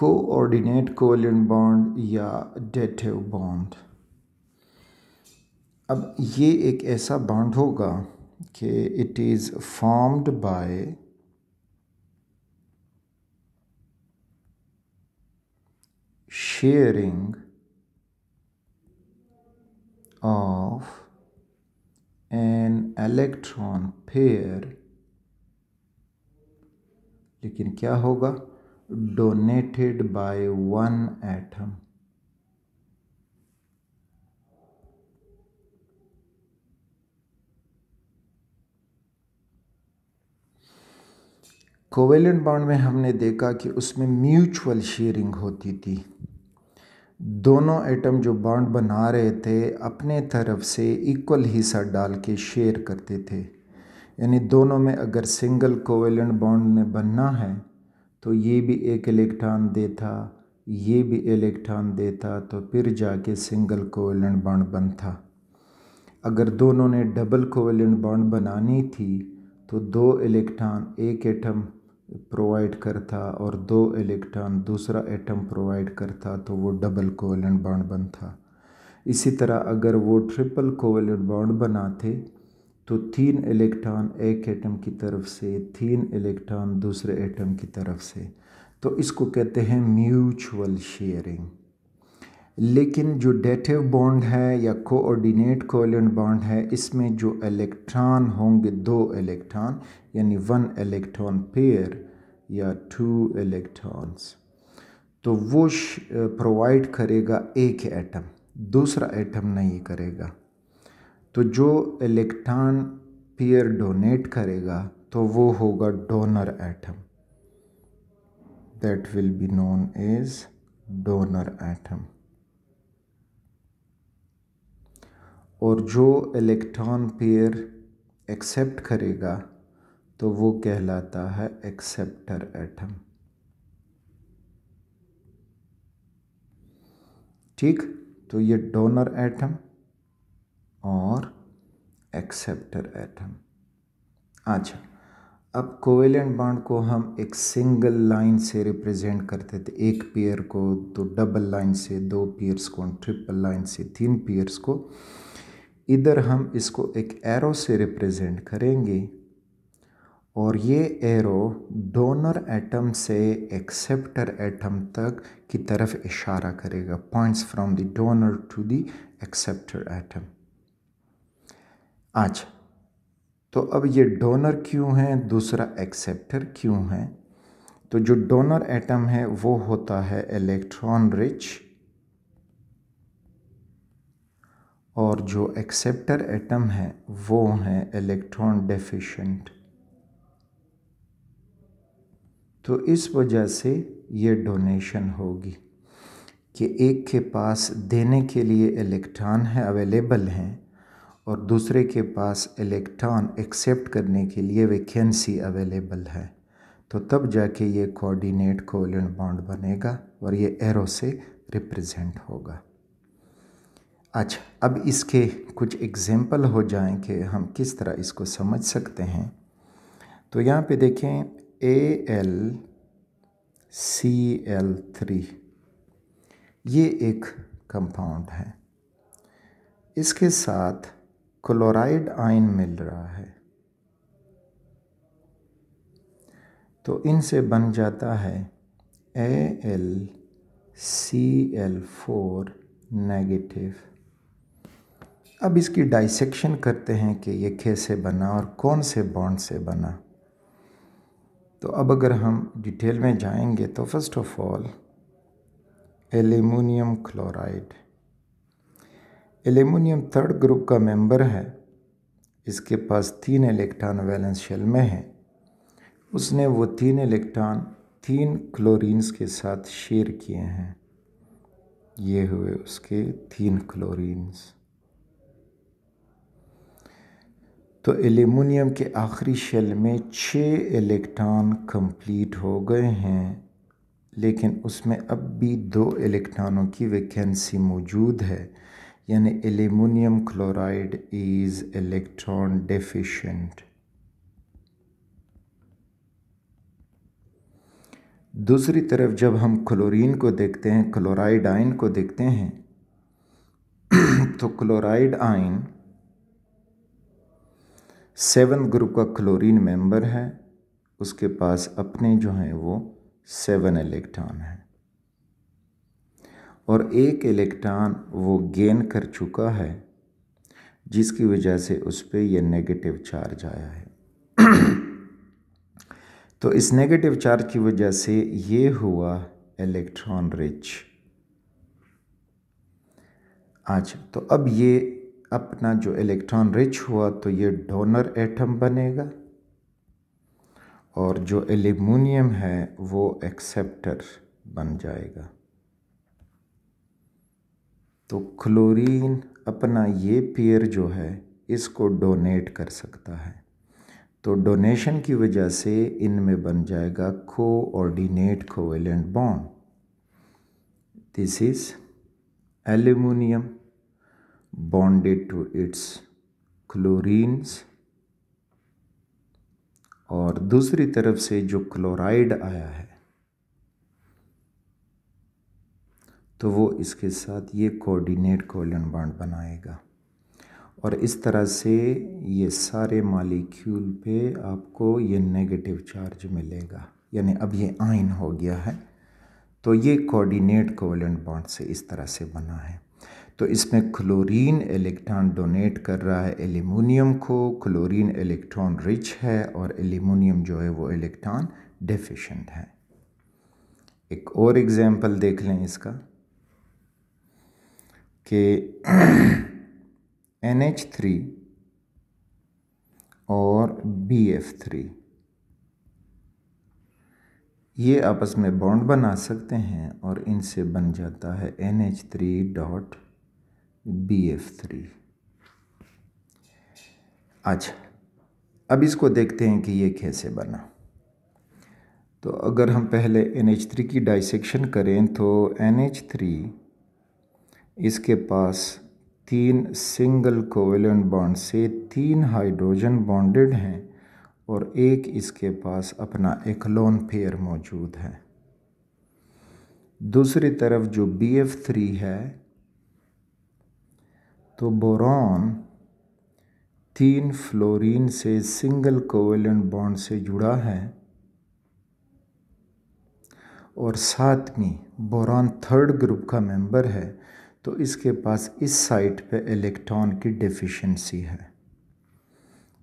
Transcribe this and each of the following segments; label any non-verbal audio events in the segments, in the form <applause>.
Coordinate covalent bond या dative bond अब ये एक ऐसा बॉन्ड होगा कि it is formed by sharing of an electron pair लेकिन क्या होगा donated by one atom. Covalent bond में हमने देखा कि उसमें म्यूचुअल शेयरिंग होती थी दोनों एटम जो बॉन्ड बना रहे थे अपने तरफ से इक्वल हिस्सा डाल के शेयर करते थे यानी दोनों में अगर सिंगल कोवेलेंट बाउंड ने बनना है तो ये भी एक इलेक्ट्रॉन देता ये भी इलेक्ट्रॉन देता तो फिर जाके सिंगल कोवेलेंट बॉन्ड बनता अगर दोनों ने डबल कोवेलेंट बॉन्ड बनानी थी तो दो इलेक्ट्रॉन एक एटम प्रोवाइड करता और दो इलेक्ट्रॉन दूसरा एटम प्रोवाइड करता तो वो डबल कोवेलेंट बॉन्ड बनता इसी तरह अगर वो ट्रिपल कोवेलेंट बॉन्ड बनाते तो तीन इलेक्ट्रॉन एक एटम की तरफ से तीन इलेक्ट्रॉन दूसरे एटम की तरफ से तो इसको कहते हैं म्यूचुअल शेयरिंग लेकिन जो डेटिव बॉन्ड है या कोऑर्डिनेट कोवलेंट बॉन्ड है इसमें जो इलेक्ट्रॉन होंगे दो इलेक्ट्रॉन यानी वन इलेक्ट्रॉन पेयर या टू इलेक्ट्रॉन्स तो वो प्रोवाइड करेगा एक एटम दूसरा एटम नहीं करेगा तो जो इलेक्ट्रॉन पेयर डोनेट करेगा तो वो होगा donor atom that will be known as donor atom और जो इलेक्ट्रॉन पेयर एक्सेप्ट करेगा तो वो कहलाता है एक्सेप्टर एटम ठीक तो ये डोनर एटम और एक्सेप्टर एटम अच्छा अब कोवेलेंट बाड को हम एक सिंगल लाइन से रिप्रेजेंट करते थे एक पेयर को तो डबल लाइन से दो पेयर्स को ट्रिपल लाइन से तीन पेयर्स को इधर हम इसको एक एरो से रिप्रेजेंट करेंगे और ये एरो डोनर एटम से एक्सेप्टर एटम तक की तरफ इशारा करेगा points from the donor to the acceptor atom अच्छा तो अब ये डोनर क्यों है दूसरा एक्सेप्टर क्यों है तो जो डोनर एटम है वो होता है इलेक्ट्रॉन रिच और जो एक्सेप्टर एटम है वो है इलेक्ट्रॉन डेफिशिएंट तो इस वजह से ये डोनेशन होगी कि एक के पास देने के लिए इलेक्ट्रॉन है अवेलेबल हैं और दूसरे के पास इलेक्ट्रॉन एक्सेप्ट करने के लिए वैकेंसी अवेलेबल है तो तब जाके ये कोऑर्डिनेट कोवलेंट बॉन्ड बनेगा और ये एरो से रिप्रेजेंट होगा अच्छा अब इसके कुछ एग्जांपल हो जाएं कि हम किस तरह इसको समझ सकते हैं तो यहाँ पे देखें A L C L three ये एक कंपाउंड है इसके साथ क्लोराइड आयन मिल रहा है तो इनसे बन जाता है A L C L four negative अब इसकी डाइसेक्शन करते हैं कि ये कैसे बना और कौन से बॉन्ड से बना तो अब अगर हम डिटेल में जाएंगे तो first of all aluminium chloride aluminium third group का मेंबर है इसके पास तीन इलेक्ट्रॉन वैलेंस शेल में हैं उसने वो तीन इलेक्ट्रॉन तीन क्लोरीन्स के साथ शेयर किए हैं ये हुए उसके तीन क्लोरीन्स तो एल्यूमिनियम के आखिरी शेल में छः इलेक्ट्रॉन कंप्लीट हो गए हैं लेकिन उसमें अब भी दो इलेक्ट्रॉनों की वैकेंसी मौजूद है यानी aluminium chloride is electron deficient दूसरी तरफ जब हम क्लोरीन को देखते हैं क्लोराइड आइन को देखते हैं तो क्लोराइड आइन सेवन ग्रुप का क्लोरीन मेंबर है उसके पास अपने जो हैं वो सेवन इलेक्ट्रॉन हैं और एक इलेक्ट्रॉन वो गेन कर चुका है जिसकी वजह से उस पर यह नेगेटिव चार्ज आया है <clears throat> तो इस नेगेटिव चार्ज की वजह से ये हुआ इलेक्ट्रॉन रिच अच्छा तो अब ये अपना जो इलेक्ट्रॉन रिच हुआ तो ये डोनर एटम बनेगा और जो एल्यूमिनियम है वो एक्सेप्टर बन जाएगा तो क्लोरीन अपना ये पेयर जो है इसको डोनेट कर सकता है तो डोनेशन की वजह से इनमें बन जाएगा ordinate covalent bond this is aluminium bonded to its chlorines और दूसरी तरफ से जो क्लोराइड आया है तो वो इसके साथ ये कोऑर्डिनेट कोलन बॉन्ड बनाएगा और इस तरह से ये सारे मालिक्यूल पे आपको ये नेगेटिव चार्ज मिलेगा यानी अब ये आयन हो गया है तो ये कोऑर्डिनेट कोवलेंट बॉन्ड से इस तरह से बना है तो इसमें क्लोरीन इलेक्ट्रॉन डोनेट कर रहा है एल्यूमिनियम को क्लोरीन इलेक्ट्रॉन रिच है और एल्यूमिनियम जो है वो इलेक्ट्रॉन डेफिशिएंट है एक और एग्जांपल देख लें इसका के एन एच थ्री और बी एफ थ्री ये आपस में बॉन्ड बना सकते हैं और इनसे बन जाता है N H three dot B F three अच्छा अब इसको देखते हैं कि ये कैसे बना तो अगर हम पहले एन एच थ्री की डाइसेक्शन करें तो एन एच थ्री इसके पास तीन सिंगल कोवैलेंट बॉन्ड से तीन हाइड्रोजन बॉन्डेड हैं और एक इसके पास अपना एकलोन पेयर मौजूद है दूसरी तरफ जो बी एफ थ्री है तो बोरॉन तीन फ्लोरीन से सिंगल कोवैलेंट बॉन्ड से जुड़ा है और साथ में बोरॉन थर्ड ग्रुप का मेंबर है तो इसके पास इस साइट पे इलेक्ट्रॉन की डिफिशेंसी है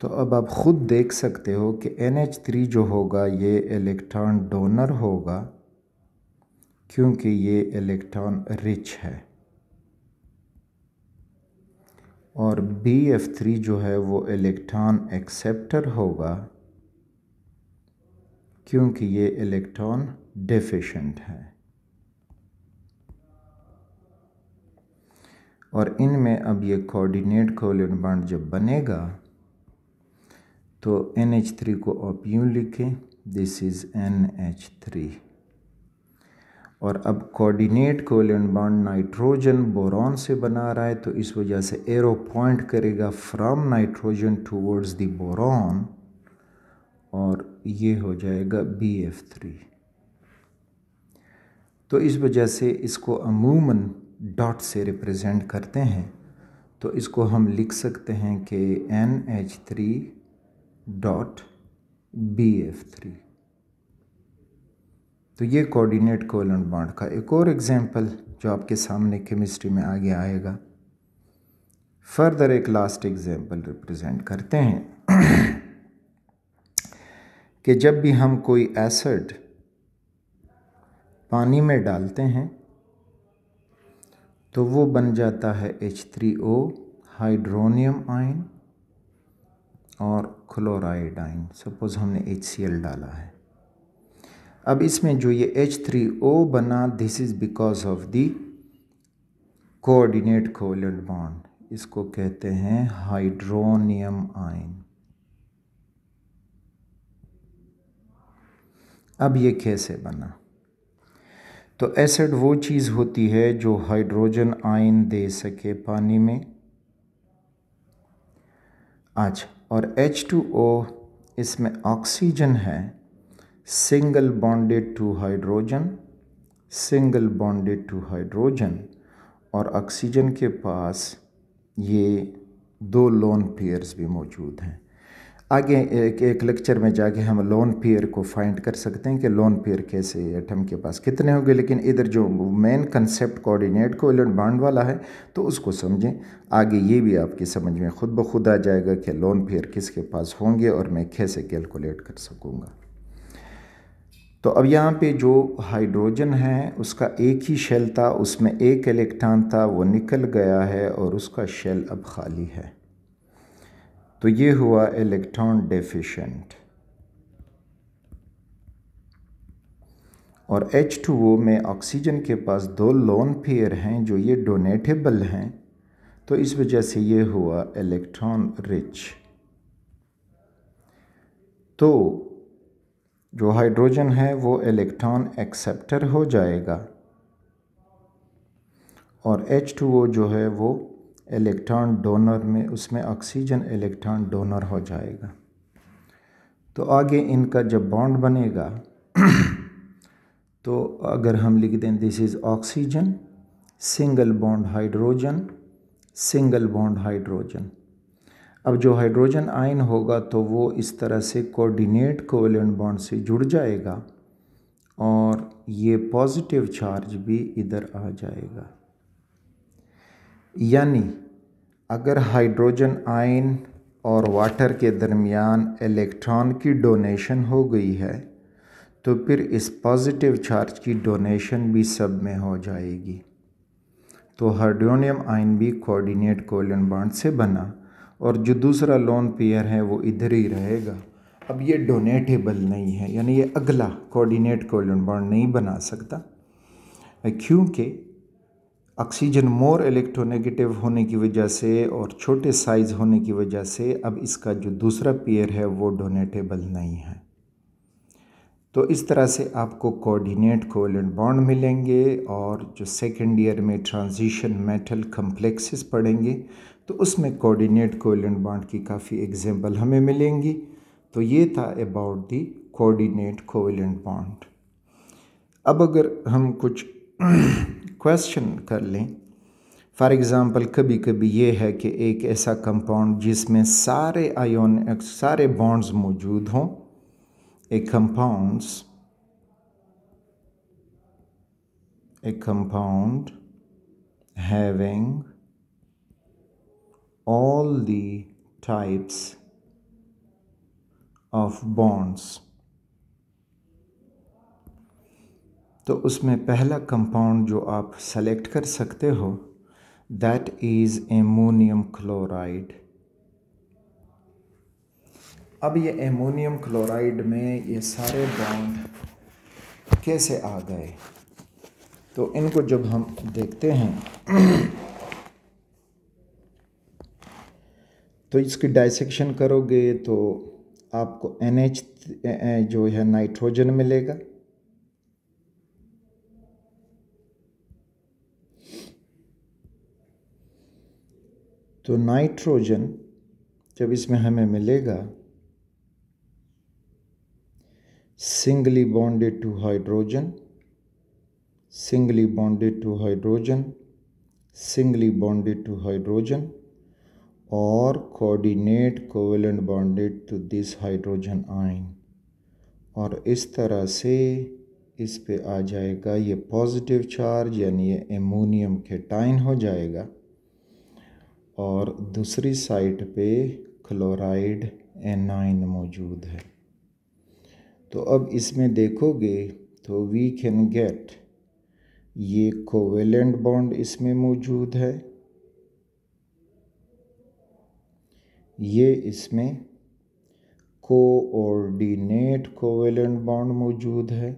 तो अब आप ख़ुद देख सकते हो कि NH3 जो होगा ये इलेक्ट्रॉन डोनर होगा क्योंकि ये इलेक्ट्रॉन रिच है और BF3 जो है वो इलेक्ट्रॉन एक्सेप्टर होगा क्योंकि ये इलेक्ट्रॉन डेफिशेंट है और इनमें अब ये कोऑर्डिनेट कोलियन बॉन्ड जब बनेगा तो एन एच थ्री को आप यूँ लिखें this is N H three और अब coordinate covalent bond nitrogen boron से बना रहा है तो इस वजह से एरो पॉइंट करेगा from nitrogen towards the boron और ये हो जाएगा बी एफ थ्री तो इस वजह से इसको अमूमन डॉट से रिप्रेजेंट करते हैं तो इसको हम लिख सकते हैं कि N H three dot B F three तो ये कोऑर्डिनेट कोलन बॉन्ड का एक और एग्जांपल जो आपके सामने केमिस्ट्री में आगे आएगा फर्दर एक लास्ट एग्जांपल रिप्रेजेंट करते हैं <clears throat> कि जब भी हम कोई एसिड पानी में डालते हैं तो वो बन जाता है H three O hydronium ion और क्लोराइड आयन सपोज़ हमने एच सी एल डाला है अब इसमें जो ये एच थ्री ओ बना this is because of the coordinate covalent bond इसको कहते हैं हाइड्रोनियम आयन अब ये कैसे बना तो एसिड वो चीज़ होती है जो हाइड्रोजन आयन दे सके पानी में अच्छा और H2O इसमें ऑक्सीजन है single bonded to hydrogen single bonded to hydrogen और ऑक्सीजन के पास ये दो लोन पेयर्स भी मौजूद हैं आगे एक एक लेक्चर में जाके हम लोन पेयर को फाइंड कर सकते हैं कि लोन पेयर कैसे एटम के पास कितने होंगे लेकिन इधर जो मेन कंसेप्ट कोऑर्डिनेट को इलेक्ट्रॉन बाड वाला है तो उसको समझें आगे ये भी आपकी समझ में खुद ब खुद आ जाएगा कि लोन पेयर किसके पास होंगे और मैं कैसे कैलकुलेट कर सकूँगा तो अब यहाँ पे जो हाइड्रोजन है उसका एक ही शेल था उसमें एक इलेक्ट्रॉन था वो निकल गया है और उसका शेल अब खाली है तो ये हुआ इलेक्ट्रॉन डेफिशेंट और H2O में ऑक्सीजन के पास दो लोन पेयर हैं जो ये डोनेटेबल हैं तो इस वजह से ये हुआ इलेक्ट्रॉन रिच तो जो हाइड्रोजन है वो इलेक्ट्रॉन एक्सेप्टर हो जाएगा और H2O जो है वो इलेक्ट्रॉन डोनर में उसमें ऑक्सीजन इलेक्ट्रॉन डोनर हो जाएगा तो आगे इनका जब बॉन्ड बनेगा तो अगर हम लिख दें this is oxygen single bond hydrogen single bond hydrogen अब जो हाइड्रोजन आयन होगा तो वो इस तरह से कोऑर्डिनेट कोवेलेंट बॉन्ड से जुड़ जाएगा और ये पॉजिटिव चार्ज भी इधर आ जाएगा यानी अगर हाइड्रोजन आयन और वाटर के दरमियान इलेक्ट्रॉन की डोनेशन हो गई है तो फिर इस पॉजिटिव चार्ज की डोनेशन भी सब में हो जाएगी तो हाइड्रोनियम आयन भी कोऑर्डिनेट कोलन बॉन्ड से बना और जो दूसरा लोन पेयर है वो इधर ही रहेगा अब ये डोनेटेबल नहीं है यानी ये अगला कोऑर्डिनेट कोलन बॉन्ड नहीं बना सकता क्योंकि ऑक्सीजन मोर इलेक्ट्रोनेगेटिव होने की वजह से और छोटे साइज़ होने की वजह से अब इसका जो दूसरा पेयर है वो डोनेटेबल नहीं है तो इस तरह से आपको कोऑर्डिनेट कोवेलेंट बॉन्ड मिलेंगे और जो सेकेंड ईयर में ट्रांजिशन मेटल कम्प्लेक्सेस पढ़ेंगे तो उसमें कोऑर्डिनेट कोवेलेंट बॉन्ड की काफ़ी एग्जांपल हमें मिलेंगी तो ये था about the coordinate covalent bond अब अगर हम कुछ <clears throat> क्वेश्चन कर लें फॉर एग्ज़ाम्पल कभी कभी ये है कि एक ऐसा कंपाउंड जिसमें सारे आयोन सारे बॉन्ड्स मौजूद हों a compounds a compound having all the types of bonds तो उसमें पहला कंपाउंड जो आप सेलेक्ट कर सकते हो दैट इज़ एमोनियम क्लोराइड अब ये एमोनियम क्लोराइड में ये सारे बॉन्ड कैसे आ गए तो इनको जब हम देखते हैं तो इसकी डाइसेक्शन करोगे तो आपको एन जो है नाइट्रोजन मिलेगा तो नाइट्रोजन जब इसमें हमें मिलेगा singly bonded to hydrogen singly bonded to hydrogen singly bonded to hydrogen और coordinate covalent bonded to this hydrogen ion और इस तरह से इस पे आ जाएगा ये पॉजिटिव चार्ज यानी ये एमोनियम केटाइन हो जाएगा और दूसरी साइड पे क्लोराइड एनाइन मौजूद है तो अब इसमें देखोगे तो वी कैन गेट ये कोवेलेंट बॉन्ड इसमें मौजूद है ये इसमें कोऑर्डिनेट कोवेलेंट बॉन्ड मौजूद है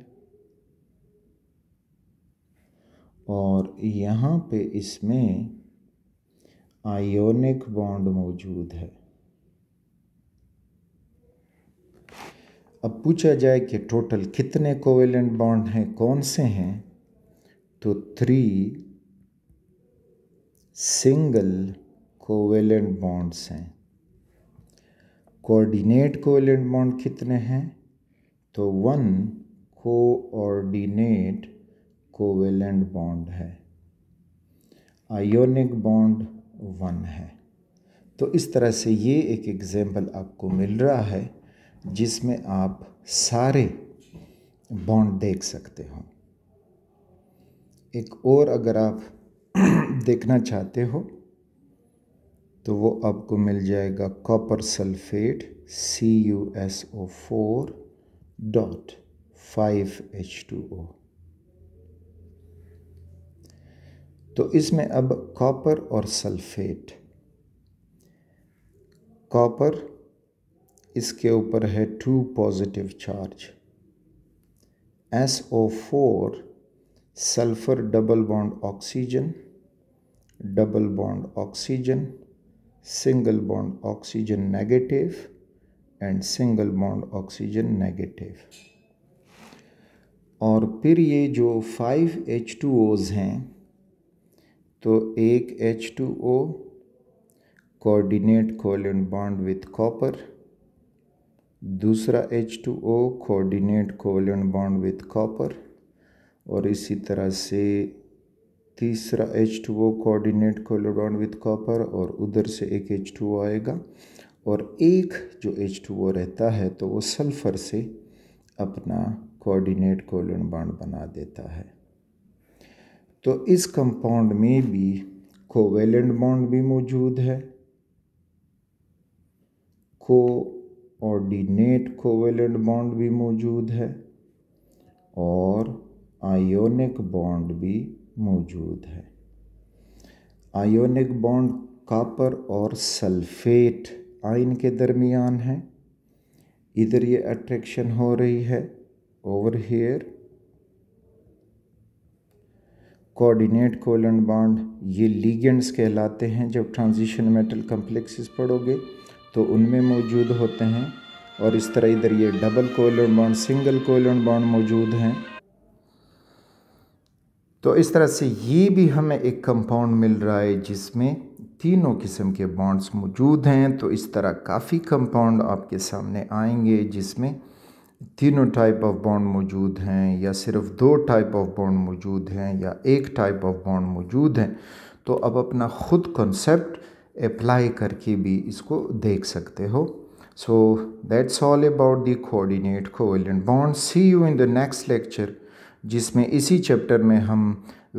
और यहाँ पे इसमें आयोनिक बॉन्ड मौजूद है अब पूछा जाए कि टोटल कितने कोवेलेंट बॉन्ड हैं कौन से हैं तो थ्री सिंगल कोवेलेंट बॉन्ड्स हैं कोऑर्डिनेट कोवेलेंट बॉन्ड कितने हैं तो वन कोऑर्डिनेट कोवेलेंट बॉन्ड है आयोनिक बॉन्ड वन है तो इस तरह से ये एक एग्ज़ाम्पल आपको मिल रहा है जिसमें आप सारे बॉन्ड देख सकते हो एक और अगर आप <clears throat> देखना चाहते हो तो वो आपको मिल जाएगा copper sulphate C U S O four dot five H two O तो इसमें अब कॉपर और सल्फेट कॉपर इसके ऊपर है two positive charge S O four sulphur double bond oxygen double bond oxygen single bond oxygen negative and single bond oxygen negative और फिर ये जो फाइव एच टू ओज हैं तो एक H two O coordinate covalent bond with copper दूसरा H two O coordinate covalent bond with copper और इसी तरह से तीसरा H two O coordinate covalent bond with copper और उधर से एक एच टू ओ आएगा और एक जो एच टू ओ रहता है तो वो सल्फ़र से अपना कोऑर्डिनेट कोवेलेंट बॉन्ड बना देता है तो इस कंपाउंड में भी कोवेलेंट बॉन्ड भी मौजूद है को ऑर्डिनेट कोवेलेंट बॉन्ड भी मौजूद है और आयोनिक बॉन्ड भी मौजूद है आयोनिक बॉन्ड कापर और सल्फेट आयन के दरमियान है इधर ये अट्रैक्शन हो रही है over here coordinate colon bond ये लीगेंड्स कहलाते हैं जब ट्रांजिशन मेटल कम्प्लेक्सेस पढ़ोगे तो उनमें मौजूद होते हैं और इस तरह इधर ये double colon bond single colon bond मौजूद हैं तो इस तरह से ये भी हमें एक कंपाउंड मिल रहा है जिसमें तीनों किस्म के बॉन्ड्स मौजूद हैं तो इस तरह काफ़ी कंपाउंड आपके सामने आएंगे जिसमें तीनों टाइप ऑफ बॉन्ड मौजूद हैं या सिर्फ दो टाइप ऑफ बॉन्ड मौजूद हैं या एक टाइप ऑफ बॉन्ड मौजूद हैं तो अब अपना ख़ुद कॉन्सेप्ट अप्लाई करके भी इसको देख सकते हो so that's all about the coordinate covalent bond see you in the next lecture जिसमें इसी चैप्टर में हम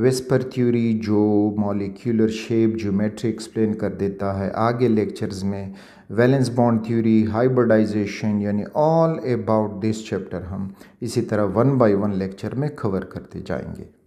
वेस्पर थ्योरी जो मॉलिक्यूलर शेप ज्योमेट्री एक्सप्लेन कर देता है आगे लेक्चर्स में वैलेंस बॉन्ड थ्योरी हाइब्रिडाइजेशन यानी ऑल अबाउट दिस चैप्टर हम इसी तरह वन बाय वन लेक्चर में कवर करते जाएंगे